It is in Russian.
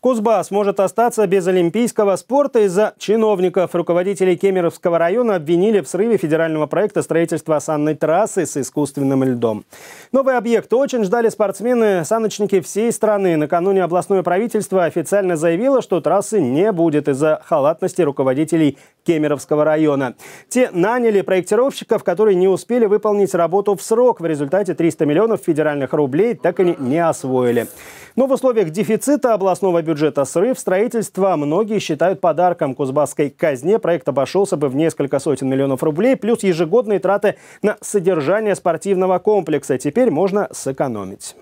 Кузбасс может остаться без олимпийского спорта из-за чиновников. Руководителей Кемеровского района обвинили в срыве федерального проекта строительства санной трассы с искусственным льдом. Новый объект очень ждали спортсмены, саночники всей страны. Накануне областное правительство официально заявило, что трассы не будет из-за халатности руководителей Кемеровского района. Те наняли проектировщиков, которые не успели выполнить работу в срок. В результате 300 миллионов федеральных рублей так и не освоили. Но в условиях дефицита областного бюджета срыв строительства многие считают подарком кузбасской казне. Проект обошелся бы в несколько сотен миллионов рублей, плюс ежегодные траты на содержание спортивного комплекса. Теперь можно сэкономить.